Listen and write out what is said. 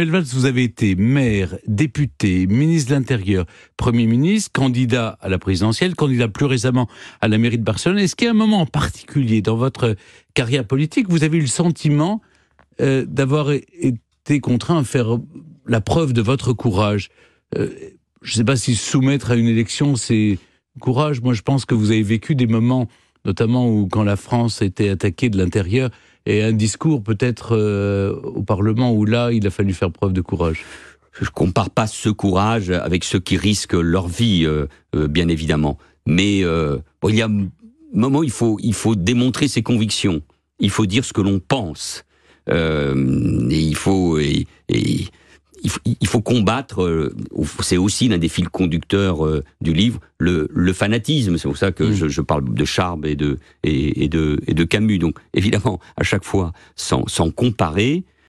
Manuel vous avez été maire, député, ministre de l'Intérieur, Premier ministre, candidat à la présidentielle, candidat plus récemment à la mairie de Barcelone. Est-ce qu'il y a un moment en particulier dans votre carrière politique, vous avez eu le sentiment euh, d'avoir été contraint à faire la preuve de votre courage euh, Je ne sais pas si soumettre à une élection, c'est courage. Moi, je pense que vous avez vécu des moments, notamment où quand la France était attaquée de l'intérieur, et un discours peut-être euh, au Parlement où là, il a fallu faire preuve de courage Je compare pas ce courage avec ceux qui risquent leur vie, euh, euh, bien évidemment. Mais il y a un moment, il faut, il faut démontrer ses convictions. Il faut dire ce que l'on pense. et il faut. Et, et, il faut, combattre, euh, c'est aussi l'un des fils conducteurs euh, du livre, le, fanatisme. C'est pour ça que mm. je, parle de Charb et de, de, Camus. Donc évidemment, à chaque fois, sans comparer,